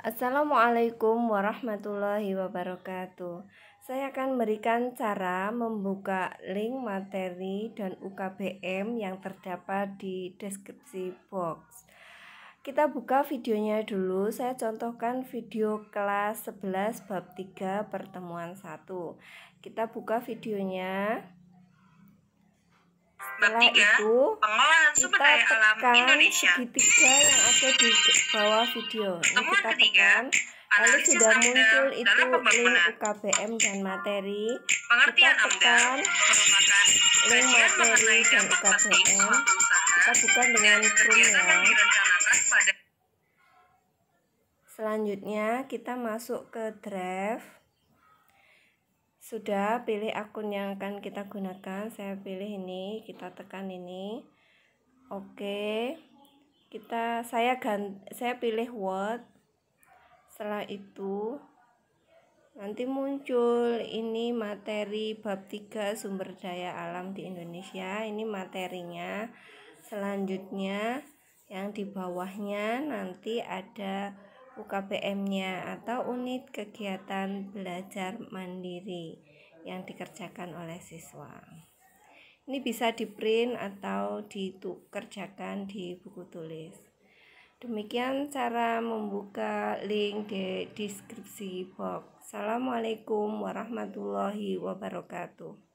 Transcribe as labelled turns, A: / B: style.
A: Assalamualaikum warahmatullahi wabarakatuh. Saya akan memberikan cara membuka link materi dan UKBM yang terdapat di deskripsi box. Kita buka videonya dulu. Saya contohkan video kelas 11 bab 3 pertemuan 1. Kita buka videonya. Setelah ya, itu, kita tekan segitiga yang ada di bawah video. ini kita tekan Lalu sudah muncul itu link UKBM dan materi. kita tekan link materi dan UKBM. Kita buka dengan Chrome ya. Selanjutnya kita masuk ke Drive sudah pilih akun yang akan kita gunakan saya pilih ini kita tekan ini oke kita saya ganti saya pilih word setelah itu nanti muncul ini materi bab 3 sumber daya alam di Indonesia ini materinya selanjutnya yang di bawahnya nanti ada UKBM-nya atau unit kegiatan belajar mandiri yang dikerjakan oleh siswa. Ini bisa di-print atau dikerjakan di buku tulis. Demikian cara membuka link di deskripsi box. Assalamualaikum warahmatullahi wabarakatuh.